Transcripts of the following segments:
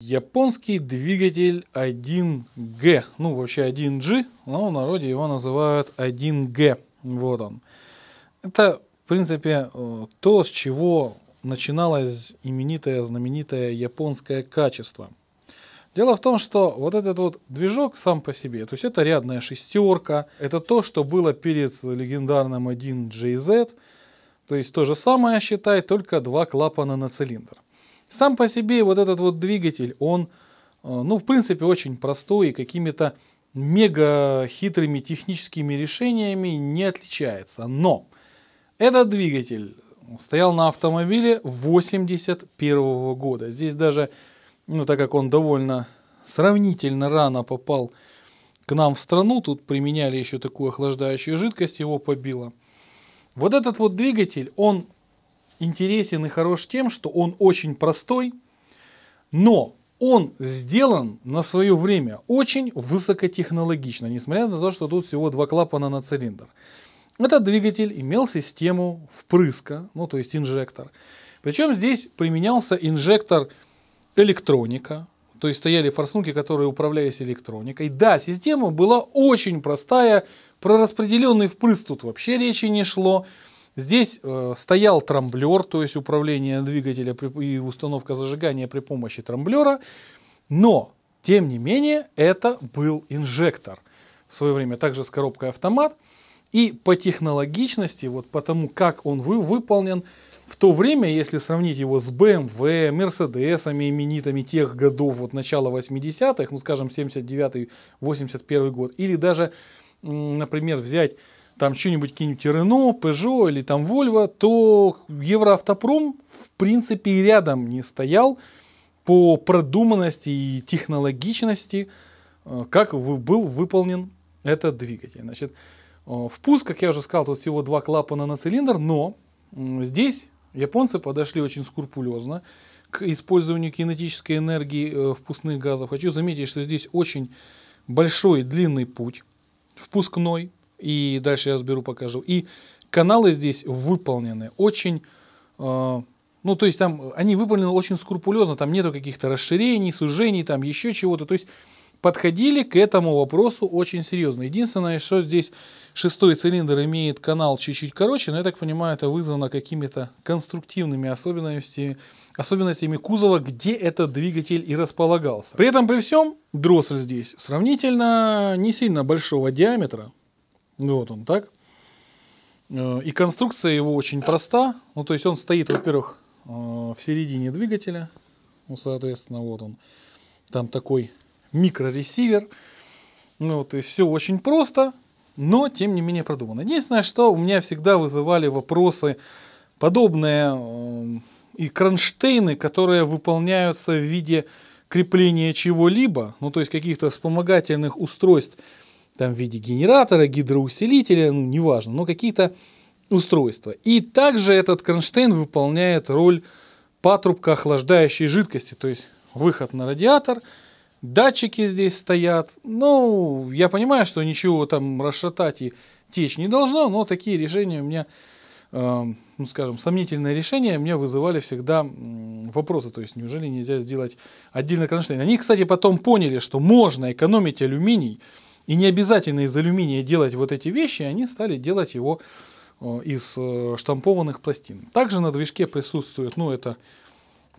Японский двигатель 1G, ну вообще 1G, но в народе его называют 1G. Вот он. Это, в принципе, э, то, с чего начиналось именитое, знаменитое японское качество. Дело в том, что вот этот вот движок сам по себе, то есть это рядная шестерка, это то, что было перед легендарным 1JZ, то есть то же самое считай, только два клапана на цилиндр. Сам по себе вот этот вот двигатель, он, э, ну, в принципе, очень простой и какими-то мега хитрыми техническими решениями не отличается. Но этот двигатель стоял на автомобиле 81 -го года. Здесь даже, ну, так как он довольно сравнительно рано попал к нам в страну, тут применяли еще такую охлаждающую жидкость, его побило. Вот этот вот двигатель, он интересен и хорош тем, что он очень простой, но он сделан на свое время очень высокотехнологично, несмотря на то, что тут всего два клапана на цилиндр. Этот двигатель имел систему впрыска, ну то есть инжектор. Причем здесь применялся инжектор электроника, то есть стояли форсунки, которые управлялись электроникой. Да, система была очень простая, про распределенный впрыск тут вообще речи не шло. Здесь э, стоял трамблер, то есть управление двигателя и установка зажигания при помощи трамблера, но, тем не менее, это был инжектор. В свое время также с коробкой автомат. И по технологичности, вот потому как он вы, выполнен, в то время, если сравнить его с BMW, Mercedes, эм именитыми тех годов, вот начала 80-х, ну скажем 79-81 год, или даже, например, взять там что-нибудь какие-нибудь Рено, Пежо или там Volvo, то Евроавтопром в принципе и рядом не стоял по продуманности и технологичности, э, как был выполнен этот двигатель. Значит, э, впуск, как я уже сказал, тут всего два клапана на цилиндр, но здесь японцы подошли очень скрупулезно к использованию кинетической энергии э, впускных газов. Хочу заметить, что здесь очень большой длинный путь впускной, и дальше я разберу, покажу. И каналы здесь выполнены очень... Э, ну, то есть там они выполнены очень скрупулезно, там нету каких-то расширений, сужений, там еще чего-то. То есть подходили к этому вопросу очень серьезно. Единственное, что здесь шестой цилиндр имеет канал чуть-чуть короче, но я так понимаю, это вызвано какими-то конструктивными особенностями, особенностями кузова, где этот двигатель и располагался. При этом при всем дроссель здесь сравнительно не сильно большого диаметра, вот он так. Э, и конструкция его очень проста. Ну, то есть он стоит, во-первых, э, в середине двигателя. Ну, соответственно, вот он. Там такой микроресивер. Ну, то есть все очень просто, но тем не менее продумано. Единственное, что у меня всегда вызывали вопросы подобные э, и кронштейны, которые выполняются в виде крепления чего-либо, ну то есть каких-то вспомогательных устройств там, в виде генератора, гидроусилителя, ну, неважно, но какие-то устройства. И также этот кронштейн выполняет роль патрубка охлаждающей жидкости, то есть выход на радиатор, датчики здесь стоят. Ну, я понимаю, что ничего там расшатать и течь не должно, но такие решения у меня, э, ну, скажем, сомнительные решения меня вызывали всегда вопросы. То есть, неужели нельзя сделать отдельно кронштейн? Они, кстати, потом поняли, что можно экономить алюминий – и не обязательно из алюминия делать вот эти вещи, они стали делать его э, из э, штампованных пластин. Также на движке присутствует, ну это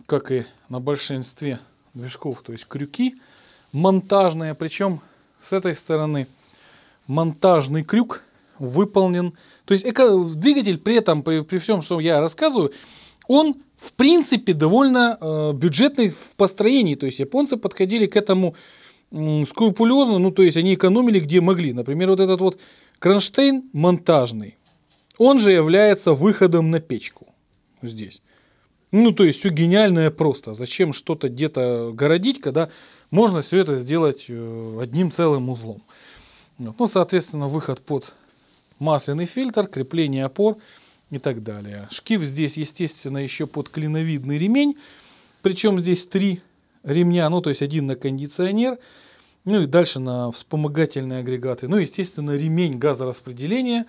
как и на большинстве движков, то есть крюки монтажные, причем с этой стороны монтажный крюк выполнен. То есть эко двигатель при этом, при, при всем, что я рассказываю, он в принципе довольно э, бюджетный в построении. То есть японцы подходили к этому скрупулезно, ну то есть они экономили где могли. Например, вот этот вот кронштейн монтажный, он же является выходом на печку здесь. Ну то есть все гениальное просто. Зачем что-то где-то городить, когда можно все это сделать э, одним целым узлом. Вот. Ну, соответственно, выход под масляный фильтр, крепление опор и так далее. Шкив здесь, естественно, еще под клиновидный ремень. Причем здесь три ремня, ну, то есть один на кондиционер, ну и дальше на вспомогательные агрегаты. Ну, естественно, ремень газораспределения.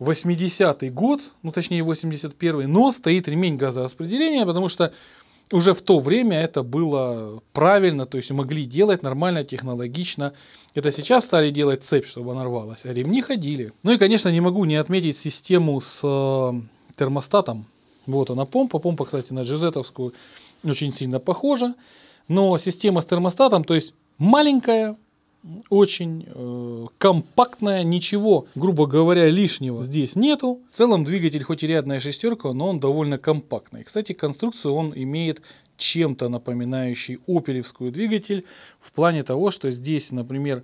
80-й год, ну точнее 81-й, но стоит ремень газораспределения, потому что уже в то время это было правильно, то есть могли делать нормально, технологично. Это сейчас стали делать цепь, чтобы она рвалась, а ремни ходили. Ну и, конечно, не могу не отметить систему с э, термостатом. Вот она помпа. Помпа, кстати, на джезетовскую очень сильно похожа но система с термостатом, то есть маленькая, очень э, компактная, ничего, грубо говоря, лишнего здесь нету. В целом двигатель хоть и рядная шестерка, но он довольно компактный. Кстати, конструкцию он имеет чем-то напоминающий опелевскую двигатель в плане того, что здесь, например,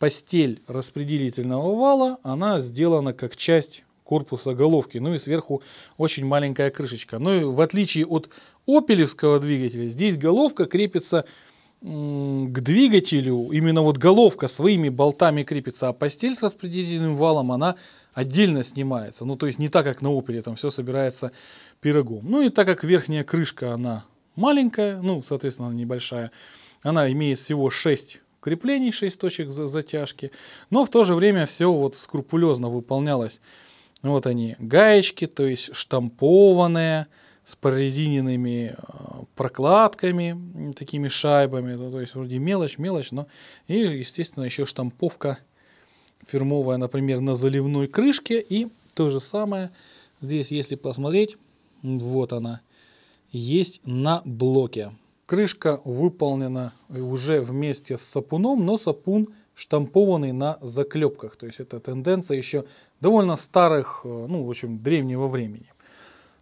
постель распределительного вала, она сделана как часть корпуса головки, ну и сверху очень маленькая крышечка. Ну и в отличие от опелевского двигателя, здесь головка крепится к двигателю, именно вот головка своими болтами крепится, а постель с распределительным валом, она отдельно снимается. Ну, то есть не так, как на Opel, там все собирается пирогом. Ну и так как верхняя крышка, она маленькая, ну, соответственно, она небольшая, она имеет всего 6 креплений, 6 точек затяжки, но в то же время все вот скрупулезно выполнялось ну, вот они, гаечки, то есть штампованные, с прорезиненными э, прокладками, такими шайбами. Ну, то есть вроде мелочь, мелочь, но и, естественно, еще штамповка фирмовая, например, на заливной крышке. И то же самое здесь, если посмотреть, вот она, есть на блоке. Крышка выполнена э, уже вместе с сапуном, но сапун штампованный на заклепках. То есть это тенденция еще довольно старых, э, ну, в общем, древнего времени.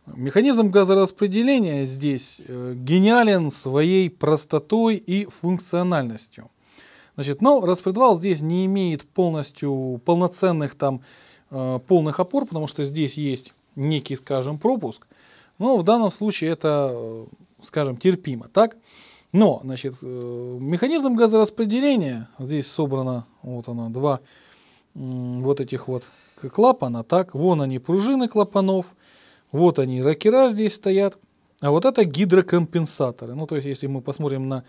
Механизм газораспределения здесь э, гениален своей простотой и функциональностью. Значит, но распредвал здесь не имеет полностью полноценных там э, полных опор, потому что здесь есть некий, скажем, пропуск. Но в данном случае это, скажем, терпимо. Так, но, значит, э, механизм газораспределения, здесь собрано, вот она, два вот этих вот клапана, так, вон они пружины клапанов, вот они ракера здесь стоят, а вот это гидрокомпенсаторы. Ну, то есть, если мы посмотрим на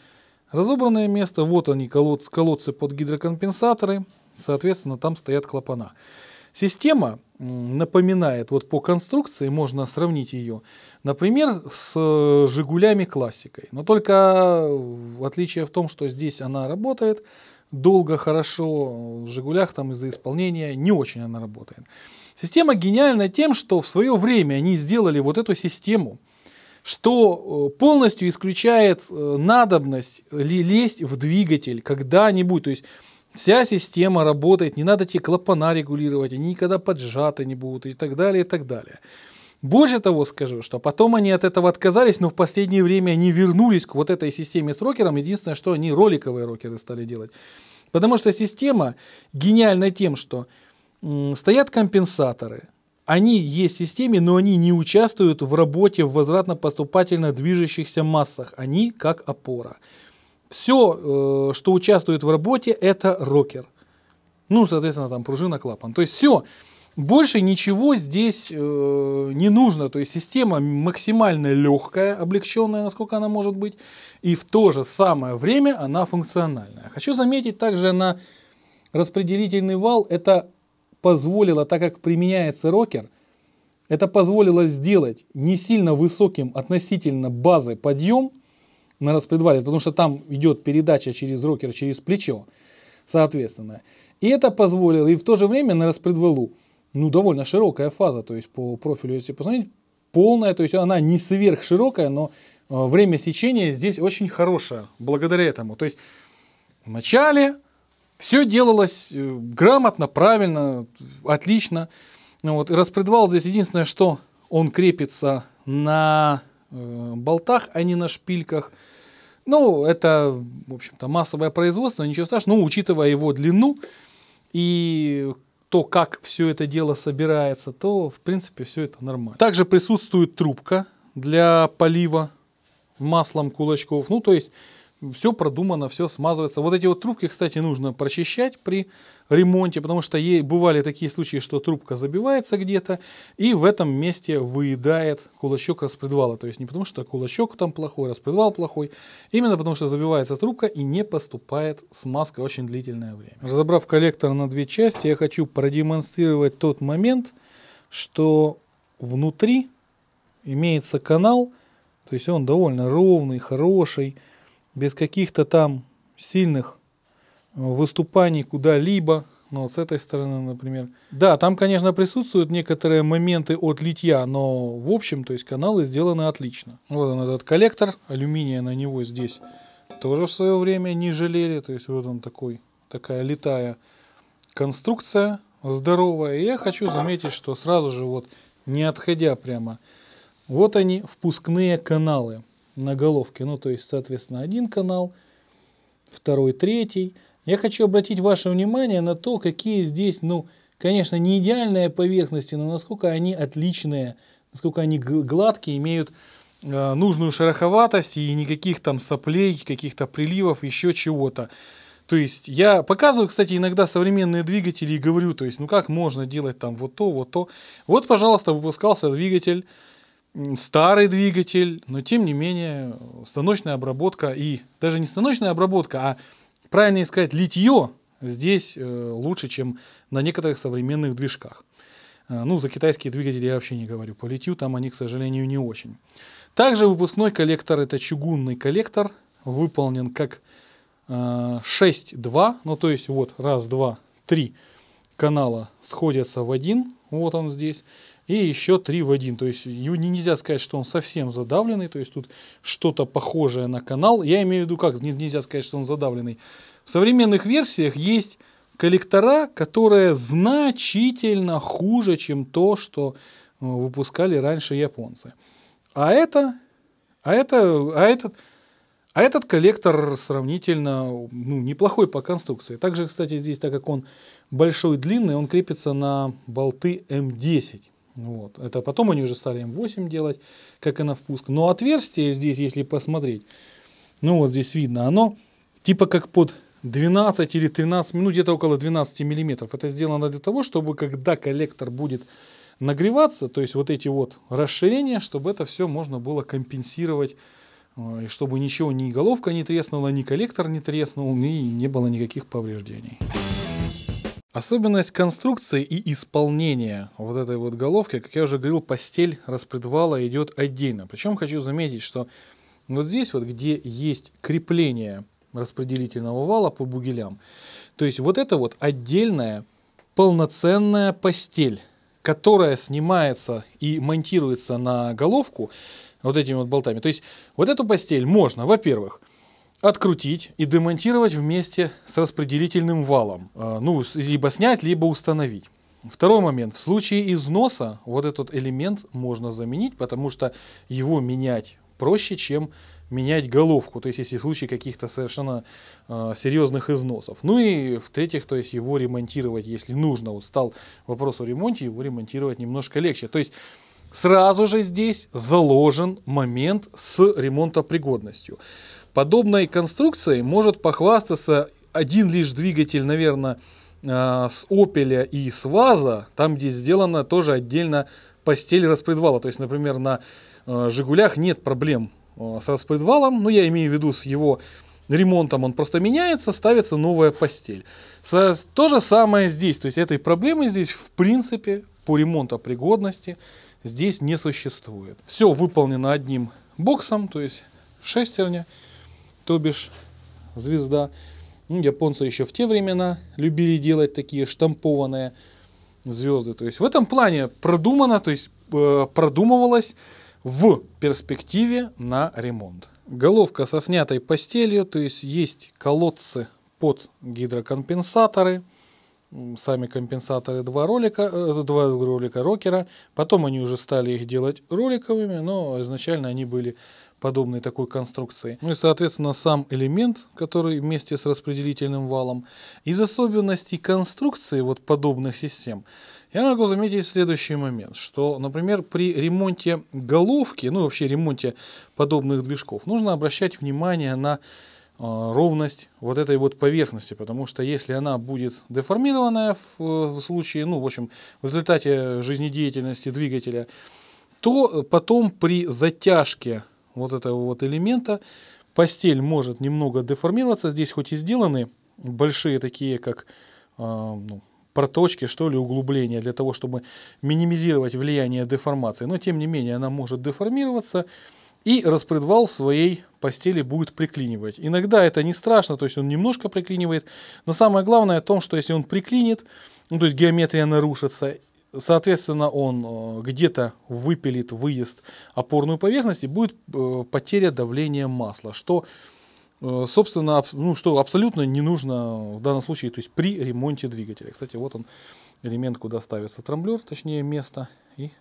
разобранное место, вот они колодцы, колодцы под гидрокомпенсаторы, соответственно, там стоят клапана. Система напоминает, вот по конструкции можно сравнить ее, например, с э, «Жигулями» классикой. Но только э, отличие в том, что здесь она работает долго, хорошо, в «Жигулях» там из-за исполнения не очень она работает. Система гениальна тем, что в свое время они сделали вот эту систему, что э, полностью исключает надобность лезть в двигатель когда-нибудь. То есть Вся система работает, не надо тебе клапана регулировать, они никогда поджаты не будут и так далее, и так далее. Больше того скажу, что потом они от этого отказались, но в последнее время они вернулись к вот этой системе с рокером. Единственное, что они роликовые рокеры стали делать. Потому что система гениальна тем, что стоят компенсаторы, они есть в системе, но они не участвуют в работе в возвратно-поступательно движущихся массах. Они как опора все, э, что участвует в работе, это рокер. Ну, соответственно, там пружина, клапан. То есть все, больше ничего здесь э, не нужно. То есть система максимально легкая, облегченная, насколько она может быть. И в то же самое время она функциональная. Хочу заметить также на распределительный вал. Это позволило, так как применяется рокер, это позволило сделать не сильно высоким относительно базы подъем – на распредвале, потому что там идет передача через рокер, через плечо, соответственно. И это позволило, и в то же время на распредвалу, ну, довольно широкая фаза, то есть по профилю, если посмотреть, полная, то есть она не сверхширокая, но э, время сечения здесь очень хорошее, благодаря этому. То есть в начале все делалось э, грамотно, правильно, отлично. Вот, распредвал здесь единственное, что он крепится на Э, болтах, а не на шпильках. Ну, это, в общем-то, массовое производство, ничего страшного, но ну, учитывая его длину и то, как все это дело собирается, то, в принципе, все это нормально. Также присутствует трубка для полива маслом кулачков. Ну, то есть, все продумано, все смазывается. Вот эти вот трубки, кстати, нужно прочищать при ремонте, потому что ей бывали такие случаи, что трубка забивается где-то и в этом месте выедает кулачок распредвала. То есть не потому что кулачок там плохой, распредвал плохой, именно потому что забивается трубка и не поступает смазка очень длительное время. Разобрав коллектор на две части, я хочу продемонстрировать тот момент, что внутри имеется канал, то есть он довольно ровный, хороший, без каких-то там сильных э, выступаний куда-либо. но вот с этой стороны, например. Да, там, конечно, присутствуют некоторые моменты от литья, но в общем, то есть каналы сделаны отлично. Вот он этот коллектор, алюминия на него здесь тоже в свое время не жалели. То есть вот он такой, такая литая конструкция здоровая. И я хочу заметить, что сразу же вот не отходя прямо, вот они впускные каналы на головке. Ну, то есть, соответственно, один канал, второй, третий. Я хочу обратить ваше внимание на то, какие здесь, ну, конечно, не идеальные поверхности, но насколько они отличные, насколько они гладкие, имеют э, нужную шероховатость и никаких там соплей, каких-то приливов, еще чего-то. То есть я показываю, кстати, иногда современные двигатели и говорю, то есть, ну как можно делать там вот то, вот то. Вот, пожалуйста, выпускался двигатель старый двигатель, но тем не менее станочная обработка и даже не станочная обработка, а правильно искать литье здесь э, лучше, чем на некоторых современных движках. Э, ну, за китайские двигатели я вообще не говорю. По литью там они, к сожалению, не очень. Также выпускной коллектор, это чугунный коллектор, выполнен как 6-2, э, ну то есть вот раз, два, три канала сходятся в один, вот он здесь и еще 3 в 1. То есть его нельзя сказать, что он совсем задавленный, то есть тут что-то похожее на канал. Я имею в виду как, нельзя сказать, что он задавленный. В современных версиях есть коллектора, которые значительно хуже, чем то, что э, выпускали раньше японцы. А это, а это, а этот, а этот коллектор сравнительно ну, неплохой по конструкции. Также, кстати, здесь, так как он большой и длинный, он крепится на болты М10. Ну вот. Это потом они уже стали М8 эм делать, как и на впуск. Но отверстие здесь, если посмотреть, ну вот здесь видно, оно типа как под 12 или 13, ну где-то около 12 миллиметров. Это сделано для того, чтобы когда коллектор будет нагреваться, то есть вот эти вот расширения, чтобы это все можно было компенсировать, э, и чтобы ничего, ни головка не треснула, ни коллектор не треснул, и не было никаких повреждений. Особенность конструкции и исполнения вот этой вот головки, как я уже говорил, постель распредвала идет отдельно. Причем хочу заметить, что вот здесь вот, где есть крепление распределительного вала по бугелям, то есть вот это вот отдельная полноценная постель, которая снимается и монтируется на головку вот этими вот болтами. То есть вот эту постель можно, во-первых, открутить и демонтировать вместе с распределительным валом. Э, ну, либо снять, либо установить. Второй момент. В случае износа вот этот элемент можно заменить, потому что его менять проще, чем менять головку, то есть если в случае каких-то совершенно э, серьезных износов. Ну и в-третьих, то есть его ремонтировать, если нужно, вот стал вопрос о ремонте, его ремонтировать немножко легче. То есть сразу же здесь заложен момент с ремонтопригодностью. Подобной конструкцией может похвастаться один лишь двигатель, наверное, э, с Опеля и с ВАЗа, там, где сделана тоже отдельно постель распредвала. То есть, например, на э, Жигулях нет проблем э, с распредвалом, но я имею в виду с его ремонтом он просто меняется, ставится новая постель. то же самое здесь, то есть этой проблемы здесь в принципе по ремонтопригодности здесь не существует. Все выполнено одним боксом, то есть шестерня, то бишь звезда. Ну, японцы еще в те времена любили делать такие штампованные звезды. То есть в этом плане продумано, то есть э, продумывалось в перспективе на ремонт. Головка со снятой постелью, то есть есть колодцы под гидрокомпенсаторы, сами компенсаторы два ролика, э, два ролика рокера. Потом они уже стали их делать роликовыми, но изначально они были подобной такой конструкции. Ну и, соответственно, сам элемент, который вместе с распределительным валом. Из особенностей конструкции вот подобных систем я могу заметить следующий момент, что, например, при ремонте головки, ну вообще ремонте подобных движков, нужно обращать внимание на а, ровность вот этой вот поверхности, потому что если она будет деформированная в, в случае, ну, в общем, в результате жизнедеятельности двигателя, то э, потом при затяжке вот этого вот элемента. Постель может немного деформироваться. Здесь хоть и сделаны большие такие, как а, ну, проточки, что ли, углубления для того, чтобы минимизировать влияние деформации. Но, тем не менее, она может деформироваться, и распредвал в своей постели будет приклинивать. Иногда это не страшно, то есть он немножко приклинивает, но самое главное о том, что если он приклинит, ну, то есть геометрия нарушится, Соответственно, он э, где-то выпилит выезд опорную поверхность и будет э, потеря давления масла, что, э, собственно, ну, что абсолютно не нужно в данном случае, то есть при ремонте двигателя. Кстати, вот он элемент, куда ставится трамблер, точнее место и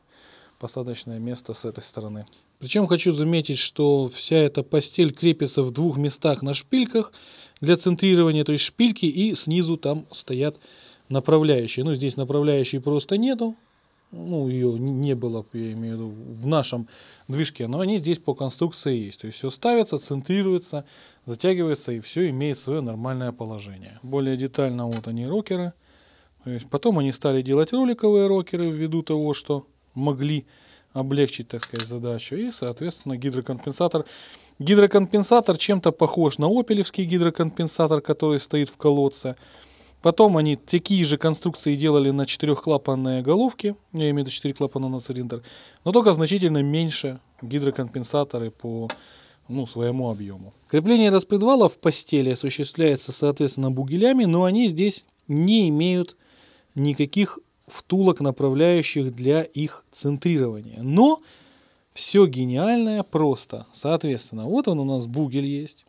посадочное место с этой стороны. Причем хочу заметить, что вся эта постель крепится в двух местах на шпильках для центрирования, то есть шпильки и снизу там стоят направляющей. Ну, здесь направляющей просто нету. Ну, ее не было, я имею в виду, в нашем движке. Но они здесь по конструкции есть. То есть все ставится, центрируется, затягивается и все имеет свое нормальное положение. Более детально вот они рокеры. То есть потом они стали делать роликовые рокеры ввиду того, что могли облегчить, так сказать, задачу. И, соответственно, гидрокомпенсатор. Гидрокомпенсатор чем-то похож на опелевский гидрокомпенсатор, который стоит в колодце. Потом они такие же конструкции делали на четырехклапанные головки, я имею в виду 4 клапана на цилиндр, но только значительно меньше гидрокомпенсаторы по ну, своему объему. Крепление распредвала в постели осуществляется, соответственно, бугелями, но они здесь не имеют никаких втулок, направляющих для их центрирования. Но все гениальное просто. Соответственно, вот он у нас бугель есть.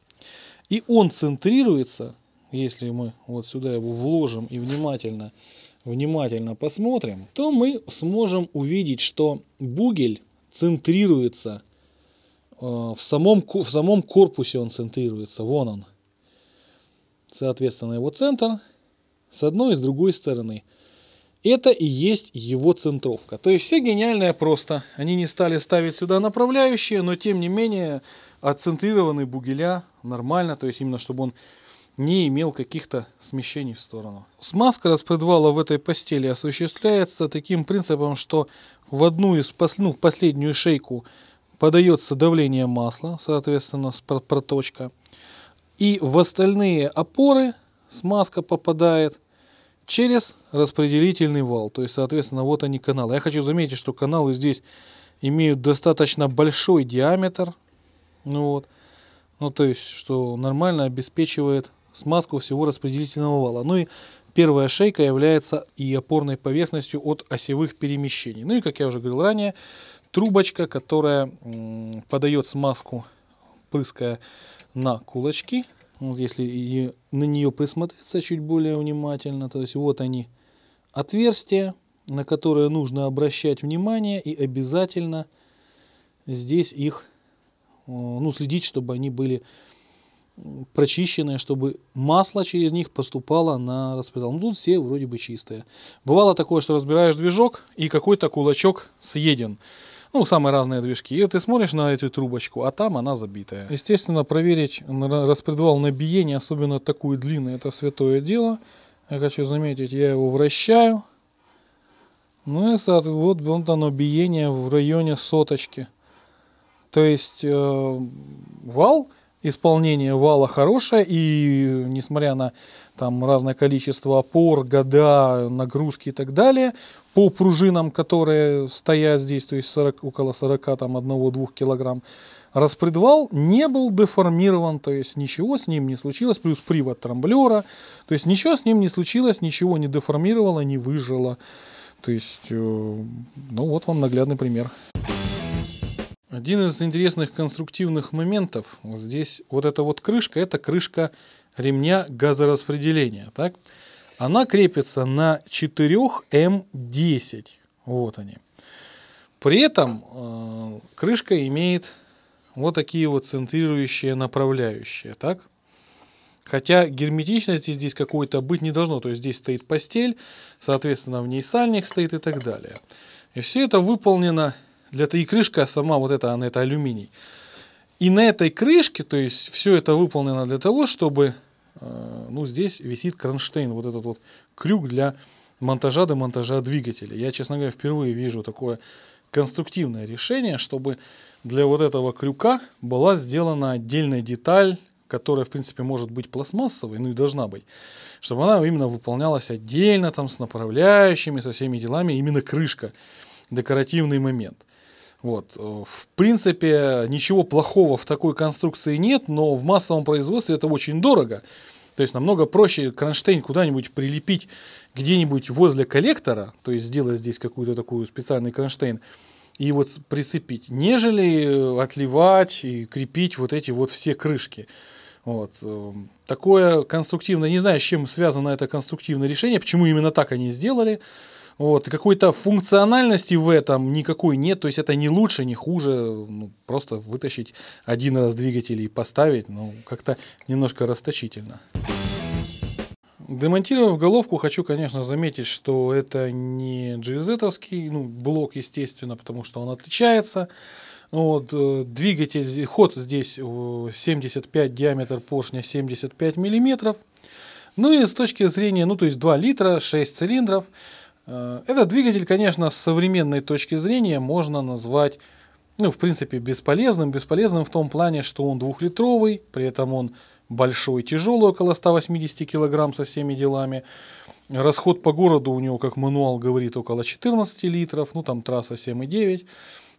И он центрируется если мы вот сюда его вложим и внимательно, внимательно посмотрим, то мы сможем увидеть, что бугель центрируется э, в самом, в самом корпусе он центрируется, вон он. Соответственно, его центр с одной и с другой стороны. Это и есть его центровка. То есть все гениальное просто. Они не стали ставить сюда направляющие, но тем не менее отцентрированы бугеля нормально. То есть именно чтобы он не имел каких-то смещений в сторону. Смазка распредвала в этой постели осуществляется таким принципом, что в одну из ну, последнюю шейку подается давление масла, соответственно, проточка, и в остальные опоры смазка попадает через распределительный вал. То есть, соответственно, вот они каналы. Я хочу заметить, что каналы здесь имеют достаточно большой диаметр. Ну вот. Ну, то есть, что нормально обеспечивает смазку всего распределительного вала. Ну и первая шейка является и опорной поверхностью от осевых перемещений. Ну и, как я уже говорил ранее, трубочка, которая подает смазку, прыская на кулачки. Вот если ее, на нее присмотреться чуть более внимательно, то есть вот они отверстия, на которые нужно обращать внимание и обязательно здесь их э, ну, следить, чтобы они были прочищенные, чтобы масло через них поступало на распредвал. Ну, тут все вроде бы чистые. Бывало такое, что разбираешь движок, и какой-то кулачок съеден. Ну, самые разные движки. И вот ты смотришь на эту трубочку, а там она забитая. Естественно, проверить распредвал на биение, особенно такую длинную, это святое дело. Я хочу заметить, я его вращаю. Ну и вот, вот оно биение в районе соточки. То есть э, вал исполнение вала хорошее, и несмотря на там разное количество опор, года, нагрузки и так далее, по пружинам, которые стоят здесь, то есть 40, около 40, там 1-2 килограмм, распредвал не был деформирован, то есть ничего с ним не случилось, плюс привод трамблера, то есть ничего с ним не случилось, ничего не деформировало, не выжило. То есть, э, ну вот вам наглядный пример. Один из интересных конструктивных моментов вот здесь, вот эта вот крышка, это крышка ремня газораспределения. Так? Она крепится на 4М10. Эм вот они. При этом э, крышка имеет вот такие вот центрирующие направляющие. Так? Хотя герметичности здесь какой-то быть не должно. То есть здесь стоит постель, соответственно, в ней сальник стоит и так далее. И все это выполнено для этой крышка сама, вот эта она это алюминий. И на этой крышке, то есть, все это выполнено для того, чтобы, э, ну, здесь висит кронштейн, вот этот вот крюк для монтажа до монтажа двигателя. Я, честно говоря, впервые вижу такое конструктивное решение, чтобы для вот этого крюка была сделана отдельная деталь, которая, в принципе, может быть пластмассовой, ну и должна быть, чтобы она именно выполнялась отдельно, там, с направляющими, со всеми делами, именно крышка, декоративный момент. Вот. В принципе, ничего плохого в такой конструкции нет, но в массовом производстве это очень дорого. То есть намного проще кронштейн куда-нибудь прилепить где-нибудь возле коллектора, то есть сделать здесь какую-то такую специальный кронштейн, и вот прицепить, нежели отливать и крепить вот эти вот все крышки. Вот. Эм, такое конструктивное, не знаю, с чем связано это конструктивное решение, почему именно так они сделали. Вот, какой-то функциональности в этом никакой нет, то есть это не лучше, не хуже, ну, просто вытащить один раз двигатель и поставить, ну, как-то немножко расточительно. Демонтировав головку, хочу, конечно, заметить, что это не GZ, ну, блок, естественно, потому что он отличается. Вот, э, двигатель, ход здесь 75, э, диаметр поршня 75 миллиметров. Ну и с точки зрения, ну то есть 2 литра, 6 цилиндров. Э, этот двигатель, конечно, с современной точки зрения можно назвать, ну, в принципе, бесполезным. Бесполезным в том плане, что он двухлитровый, при этом он большой, тяжелый, около 180 килограмм со всеми делами. Расход по городу у него, как мануал говорит, около 14 литров, ну, там трасса 7,9,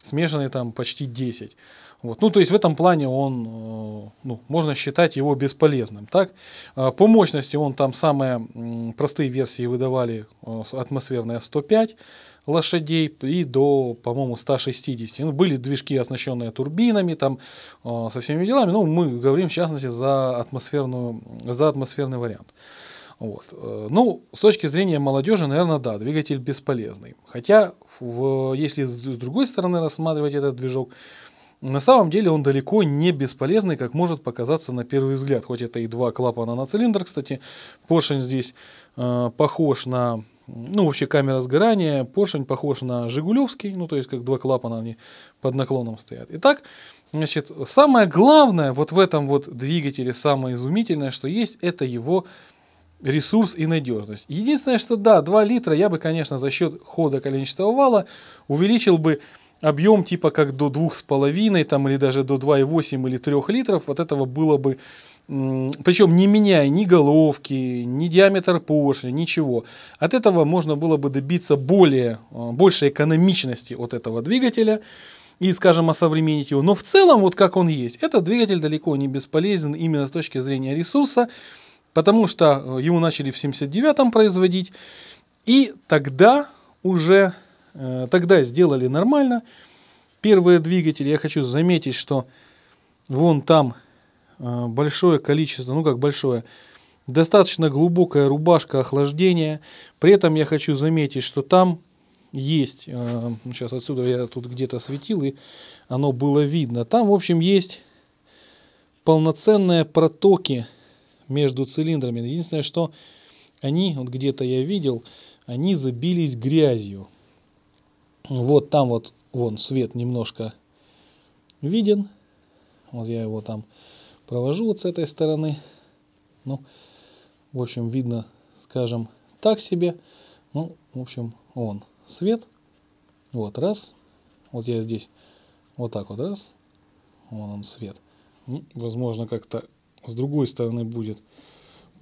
смешанный там почти 10. Вот. Ну, то есть в этом плане он, э, ну, можно считать его бесполезным. Так? А, по мощности он там самые простые версии выдавали э, атмосферная 105 лошадей и до, по-моему, 160. Ну, были движки, оснащенные турбинами, там э, со всеми делами. Ну, мы говорим, в частности, за, атмосферную, за атмосферный вариант. Вот. Ну, с точки зрения молодежи, наверное, да, двигатель бесполезный. Хотя, в, если с другой стороны рассматривать этот движок, на самом деле он далеко не бесполезный, как может показаться на первый взгляд. Хоть это и два клапана на цилиндр, кстати. Поршень здесь э, похож на... Ну, вообще камера сгорания, поршень похож на Жигулевский, ну, то есть, как два клапана они под наклоном стоят. Итак, значит, самое главное вот в этом вот двигателе, самое изумительное, что есть, это его ресурс и надежность. Единственное, что да, 2 литра я бы, конечно, за счет хода коленчатого вала увеличил бы объем типа как до 2,5 там, или даже до 2,8 или 3 литров, от этого было бы причем не меняя ни головки, ни диаметр поршня, ничего. От этого можно было бы добиться более, а, большей экономичности от этого двигателя и, скажем, осовременить его. Но в целом, вот как он есть, этот двигатель далеко не бесполезен именно с точки зрения ресурса, потому что э, его начали в 79-м производить, и тогда уже Э, тогда сделали нормально. Первые двигатели, я хочу заметить, что вон там э, большое количество, ну как большое, достаточно глубокая рубашка охлаждения. При этом я хочу заметить, что там есть, э, ну, сейчас отсюда я тут где-то светил, и оно было видно. Там, в общем, есть полноценные протоки между цилиндрами. Единственное, что они, вот где-то я видел, они забились грязью. Вот там вот, вон, свет немножко виден. Вот я его там провожу вот с этой стороны. Ну, в общем, видно, скажем, так себе. Ну, в общем, он свет. Вот, раз. Вот я здесь вот так вот, раз. Вон он свет. Ну, возможно, как-то с другой стороны будет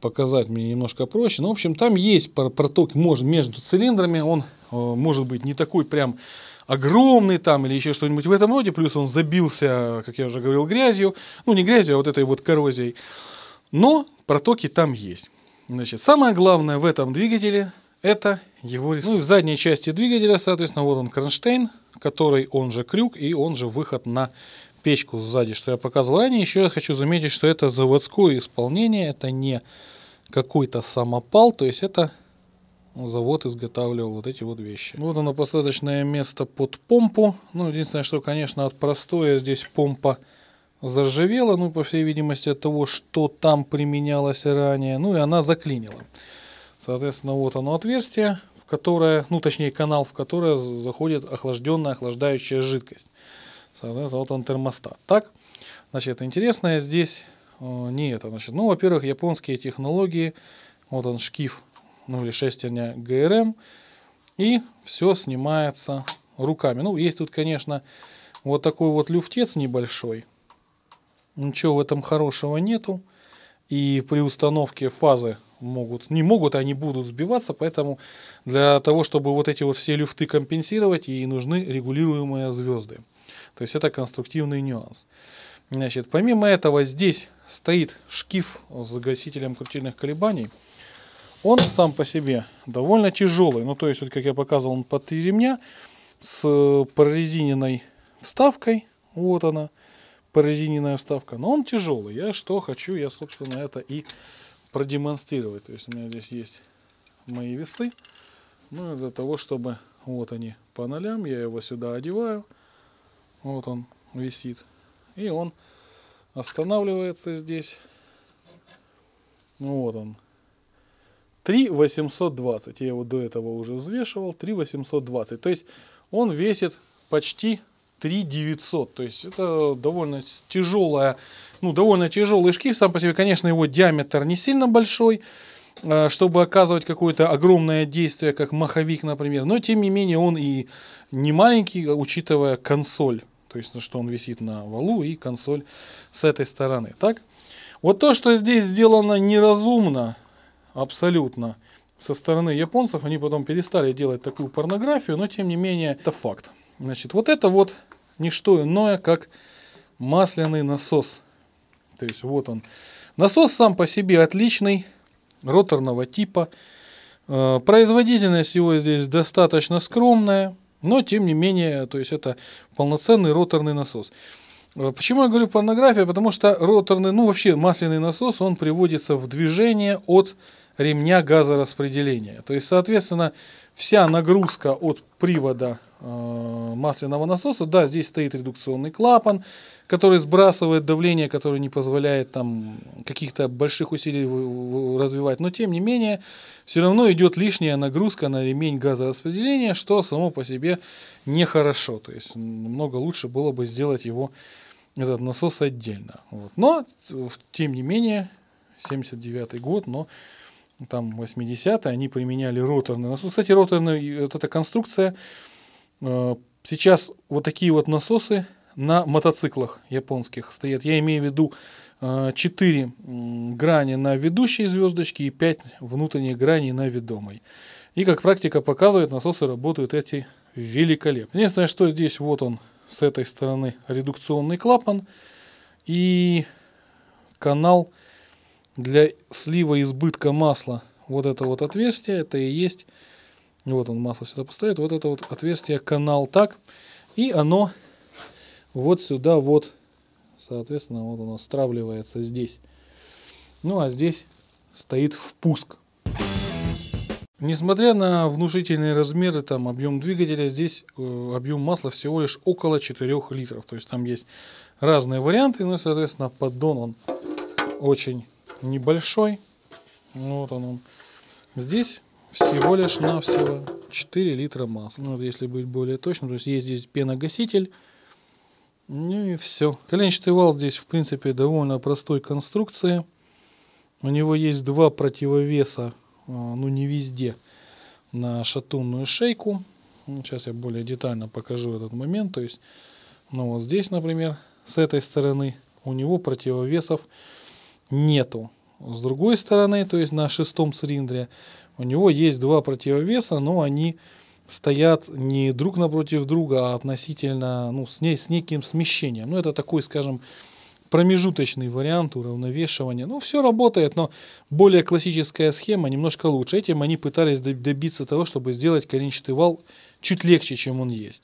показать мне немножко проще. Но, ну, в общем, там есть проток между цилиндрами. Он э, может быть не такой прям огромный там или еще что-нибудь в этом роде. Плюс он забился, как я уже говорил, грязью. Ну, не грязью, а вот этой вот коррозией. Но протоки там есть. Значит, самое главное в этом двигателе это его рисунок. Ну и в задней части двигателя, соответственно, вот он кронштейн, который он же крюк и он же выход на печку сзади, что я показывал ранее. Еще раз хочу заметить, что это заводское исполнение, это не какой-то самопал, то есть это завод изготавливал вот эти вот вещи. Вот оно посадочное место под помпу. Ну, единственное, что, конечно, от простоя здесь помпа заржавела, ну, по всей видимости, от того, что там применялось ранее. Ну, и она заклинила. Соответственно, вот оно отверстие, в которое, ну, точнее, канал, в которое заходит охлажденная, охлаждающая жидкость. Соответственно, вот он термостат. Так, значит, интересное здесь Э, не это. А, значит, ну, во-первых, японские технологии, вот он шкив, ну или шестерня ГРМ, и все снимается руками. Ну, есть тут, конечно, вот такой вот люфтец небольшой. Ничего в этом хорошего нету. И при установке фазы могут, не могут, они а будут сбиваться, поэтому для того, чтобы вот эти вот все люфты компенсировать, ей нужны регулируемые звезды. То есть это конструктивный нюанс. Значит, помимо этого здесь стоит шкив с гасителем крутильных колебаний. Он сам по себе довольно тяжелый. Ну, то есть, вот как я показывал, он под три ремня с прорезиненной вставкой. Вот она, прорезиненная вставка. Но он тяжелый. Я что хочу, я, собственно, это и продемонстрировать. То есть, у меня здесь есть мои весы. Ну, для того, чтобы... Вот они по нолям. Я его сюда одеваю. Вот он висит. И он останавливается здесь. Ну, вот он. 3,820. Я его до этого уже взвешивал. 3,820. То есть он весит почти 3,900. То есть это довольно тяжелая, ну, довольно тяжелый шкив. Сам по себе, конечно, его диаметр не сильно большой, э, чтобы оказывать какое-то огромное действие, как маховик, например. Но, тем не менее, он и не маленький, учитывая консоль то есть, ну, что он висит на валу и консоль с этой стороны. Так? Вот то, что здесь сделано неразумно, абсолютно, со стороны японцев, они потом перестали делать такую порнографию, но тем не менее это факт. Значит, вот это вот не что иное, как масляный насос. То есть вот он. Насос сам по себе отличный, роторного типа. Э, производительность его здесь достаточно скромная. Но, тем не менее, то есть это полноценный роторный насос. Э, почему я говорю порнография? Потому что роторный, ну вообще масляный насос, он приводится в движение от ремня газораспределения. То есть, соответственно, вся нагрузка от привода э, масляного насоса. Да, здесь стоит редукционный клапан, который сбрасывает давление, которое не позволяет там каких-то больших усилий развивать. Но тем не менее, все равно идет лишняя нагрузка на ремень газораспределения, что само по себе нехорошо. То есть намного лучше было бы сделать его этот насос отдельно. Вот. Но, тем не менее, 79 год, но там 80-е, они применяли роторный насос. Кстати, роторная вот эта конструкция, э, сейчас вот такие вот насосы на мотоциклах японских стоят. Я имею в виду 4 э, грани на ведущей звездочке и 5 внутренних граней на ведомой. И как практика показывает, насосы работают эти великолепно. Единственное, что здесь вот он с этой стороны редукционный клапан и канал для слива избытка масла вот это вот отверстие, это и есть, вот он масло сюда поставит, вот это вот отверстие канал так, и оно вот сюда вот, соответственно, вот оно стравливается здесь. Ну а здесь стоит впуск. Несмотря на внушительные размеры, там объем двигателя, здесь э, объем масла всего лишь около 4 литров. То есть там есть разные варианты, ну соответственно, поддон он очень небольшой. Ну, вот он. Здесь всего лишь на всего 4 литра масла. Ну, если быть более точным, то есть есть здесь пеногаситель. Ну и все. Коленчатый вал здесь, в принципе, довольно простой конструкции. У него есть два противовеса, а, ну не везде, на шатунную шейку. Ну, сейчас я более детально покажу этот момент. То есть, ну вот здесь, например, с этой стороны у него противовесов нету. С другой стороны, то есть на шестом цилиндре, у него есть два противовеса, но они стоят не друг напротив друга, а относительно, ну, с, не, с неким смещением. Ну, это такой, скажем, промежуточный вариант уравновешивания. Ну, все работает, но более классическая схема немножко лучше. Этим они пытались добиться того, чтобы сделать коленчатый вал чуть легче, чем он есть.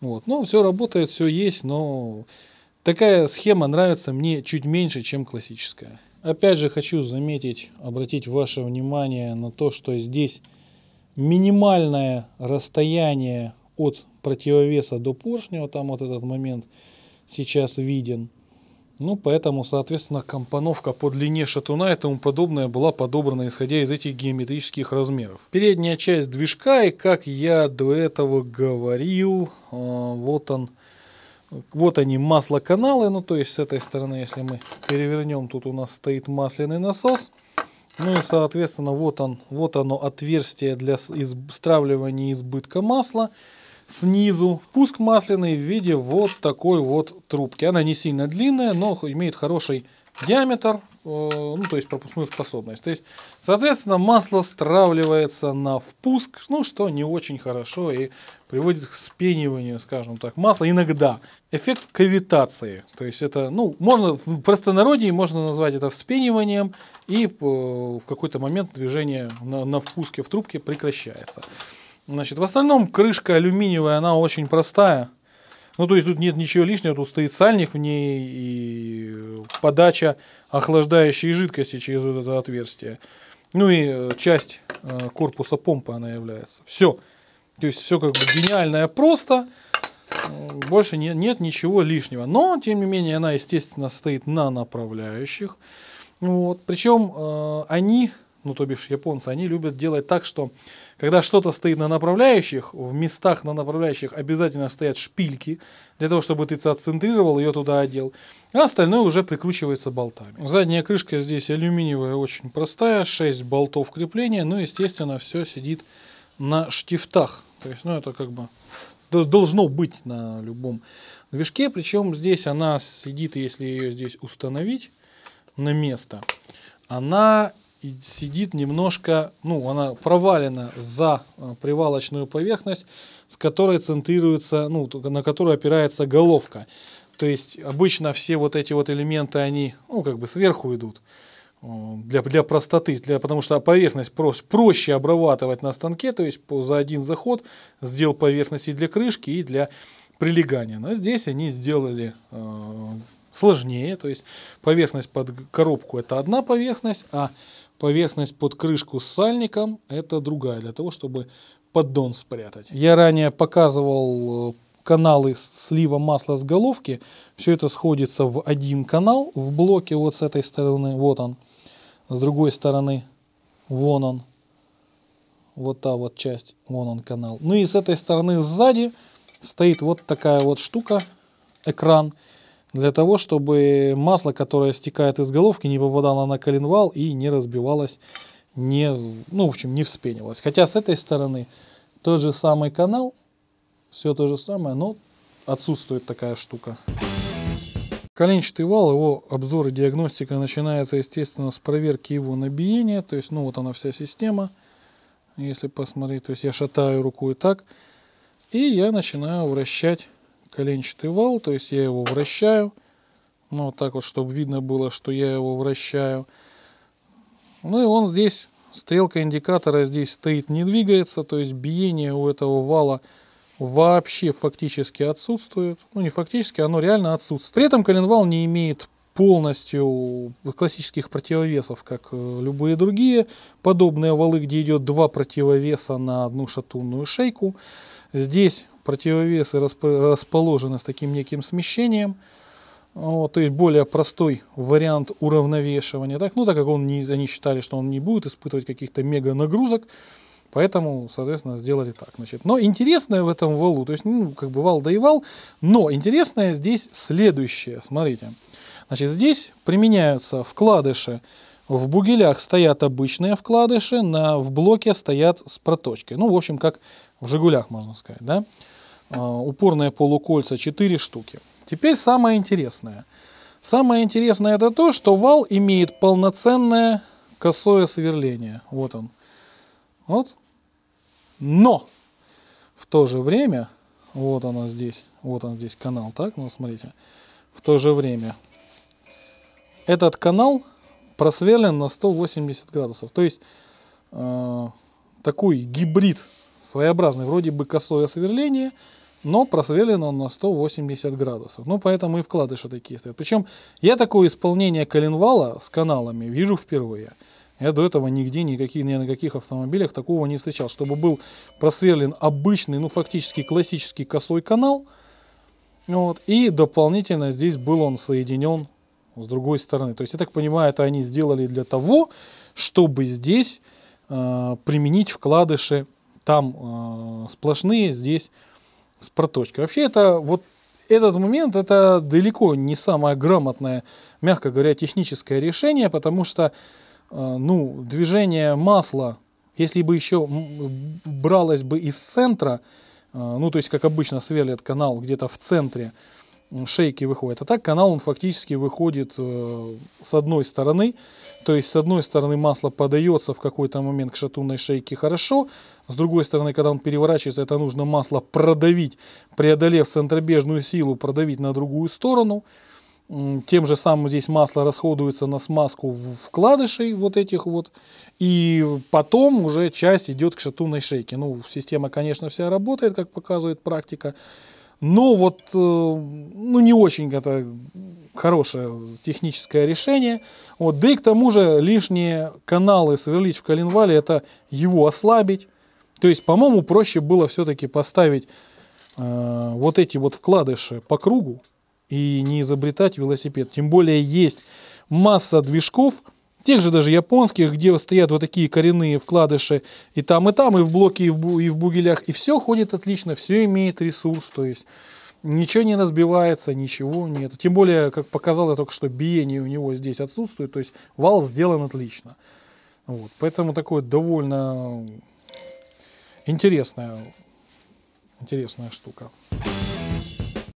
Вот. Ну, все работает, все есть, но Такая схема нравится мне чуть меньше, чем классическая. Опять же хочу заметить, обратить ваше внимание на то, что здесь минимальное расстояние от противовеса до поршня, там вот этот момент сейчас виден. Ну, поэтому, соответственно, компоновка по длине шатуна и тому подобное была подобрана, исходя из этих геометрических размеров. Передняя часть движка, и как я до этого говорил, а, вот он, вот они маслоканалы, ну то есть с этой стороны, если мы перевернем, тут у нас стоит масляный насос. Ну и соответственно вот, он, вот оно отверстие для стравливания избытка масла. Снизу впуск масляный в виде вот такой вот трубки. Она не сильно длинная, но имеет хороший диаметр, э, ну, то есть пропускную способность. То есть, соответственно, масло стравливается на впуск, ну, что не очень хорошо и приводит к спениванию, скажем так, масла иногда. Эффект кавитации, то есть это, ну, можно, в простонародье можно назвать это вспениванием, и э, в какой-то момент движение на, на впуске в трубке прекращается. Значит, в остальном крышка алюминиевая, она очень простая, ну, то есть тут нет ничего лишнего, тут стоит сальник в ней и подача охлаждающей жидкости через вот это отверстие. Ну и э, часть э, корпуса помпы она является. Все. То есть все как бы гениальное просто. Э, больше не, нет ничего лишнего. Но, тем не менее, она, естественно, стоит на направляющих. Вот. Причем э, они ну то бишь японцы, они любят делать так, что когда что-то стоит на направляющих, в местах на направляющих обязательно стоят шпильки, для того, чтобы ты центрировал ее туда одел, а остальное уже прикручивается болтами. Задняя крышка здесь алюминиевая, очень простая, 6 болтов крепления, ну естественно все сидит на штифтах, то есть ну это как бы должно быть на любом движке, причем здесь она сидит, если ее здесь установить на место, она сидит немножко, ну, она провалена за э, привалочную поверхность, с которой центрируется, ну, на которую опирается головка. То есть обычно все вот эти вот элементы, они, ну, как бы сверху идут э, для, для простоты, для, потому что поверхность проще, проще обрабатывать на станке, то есть по, за один заход сделал поверхность и для крышки, и для прилегания. Но здесь они сделали э, сложнее, то есть поверхность под коробку это одна поверхность, а Поверхность под крышку с сальником – это другая, для того, чтобы поддон спрятать. Я ранее показывал э, каналы слива масла с головки. Все это сходится в один канал в блоке вот с этой стороны. Вот он. С другой стороны. Вон он. Вот та вот часть. Вон он канал. Ну и с этой стороны сзади стоит вот такая вот штука. Экран. Экран для того, чтобы масло, которое стекает из головки, не попадало на коленвал и не разбивалось, не, ну, в общем, не вспенивалось. Хотя с этой стороны тот же самый канал, все то же самое, но отсутствует такая штука. Коленчатый вал, его обзор и диагностика начинается, естественно, с проверки его набиения. То есть, ну вот она вся система. Если посмотреть, то есть я шатаю руку и так. И я начинаю вращать коленчатый вал, то есть я его вращаю. Ну, вот так вот, чтобы видно было, что я его вращаю. Ну и он здесь, стрелка индикатора здесь стоит, не двигается, то есть биение у этого вала вообще фактически отсутствует. Ну, не фактически, оно реально отсутствует. При этом коленвал не имеет полностью классических противовесов, как э, любые другие подобные валы, где идет два противовеса на одну шатунную шейку. Здесь Противовесы расположены с таким неким смещением, вот, то есть более простой вариант уравновешивания. Так, ну, так как он не, они считали, что он не будет испытывать каких-то мега нагрузок, Поэтому, соответственно, сделали так. Значит. Но интересное в этом валу, то есть, ну, как бы вал да и вал, но интересное здесь следующее. Смотрите. Значит, здесь применяются вкладыши. В бугелях стоят обычные вкладыши, на, в блоке стоят с проточкой. Ну, в общем, как в «Жигулях», можно сказать, да? А, упорные полукольца 4 штуки. Теперь самое интересное. Самое интересное это то, что вал имеет полноценное косое сверление. Вот он. Вот. Но в то же время, вот она здесь, вот он здесь канал, так, ну смотрите, в то же время этот канал просверлен на 180 градусов. То есть э, такой гибрид своеобразный вроде бы косое сверление, но просверлен он на 180 градусов. Ну, поэтому и вкладыши такие стоят. Причем я такое исполнение коленвала с каналами вижу впервые. Я до этого нигде, никакие, ни на каких автомобилях такого не встречал. Чтобы был просверлен обычный, ну, фактически классический косой канал. Вот, и дополнительно здесь был он соединен с другой стороны. То есть, я так понимаю, это они сделали для того, чтобы здесь э, применить вкладыши там э, сплошные, здесь с проточкой. Вообще это вот этот момент это далеко не самое грамотное, мягко говоря, техническое решение, потому что э, ну, движение масла, если бы еще бралось бы из центра, э, ну то есть как обычно сверлят канал где-то в центре, э, шейки выходит. А так канал он фактически выходит э, с одной стороны. То есть с одной стороны масло подается в какой-то момент к шатунной шейке хорошо. С другой стороны, когда он переворачивается, это нужно масло продавить, преодолев центробежную силу, продавить на другую сторону. Тем же самым здесь масло расходуется на смазку вкладышей вот этих вот. И потом уже часть идет к шатунной шейке. Ну, система, конечно, вся работает, как показывает практика. Но вот, э, ну, не очень это хорошее техническое решение. Вот, да и к тому же лишние каналы сверлить в коленвале, это его ослабить. То есть, по-моему, проще было все-таки поставить э, вот эти вот вкладыши по кругу и не изобретать велосипед. Тем более есть масса движков – тех же даже японских, где стоят вот такие коренные вкладыши и там, и там, и в блоке, и в, бу и в бугелях, и все ходит отлично, все имеет ресурс, то есть ничего не разбивается, ничего нет. Тем более, как показал я только что, биение у него здесь отсутствует, то есть вал сделан отлично. Вот, поэтому такое довольно интересная, интересная штука.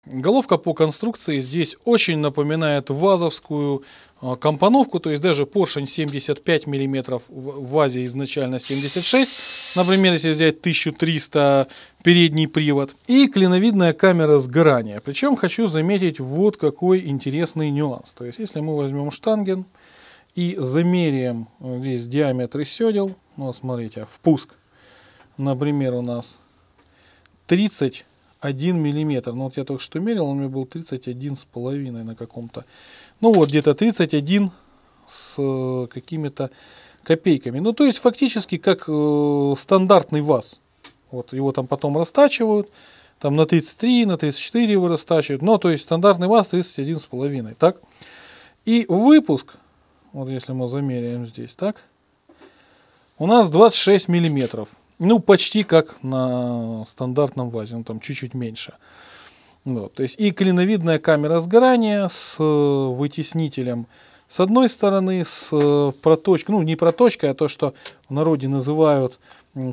Головка по конструкции здесь очень напоминает вазовскую, а, компоновку, то есть даже поршень 75 мм в вазе изначально 76, например, если взять 1300 передний привод и клиновидная камера сгорания. Причем хочу заметить вот какой интересный нюанс. То есть если мы возьмем штанген и замерим э, здесь диаметры седел, ну смотрите, впуск, например, у нас 30 31 миллиметр. Ну вот я только что мерил, он у меня был 31 с половиной на каком-то. Ну вот где-то 31 с э, какими-то копейками. Ну то есть фактически как э, стандартный ваз. Вот его там потом растачивают. Там на 33, на 34 его растачивают. Ну то есть стандартный ваз 31 с половиной. Так. И выпуск, вот если мы замеряем здесь, так, у нас 26 миллиметров. Ну, почти как на стандартном ВАЗе, ну там чуть-чуть меньше. Вот, ну, то есть и клиновидная камера сгорания с э, вытеснителем с одной стороны, с э, проточкой, ну не проточкой, а то, что в народе называют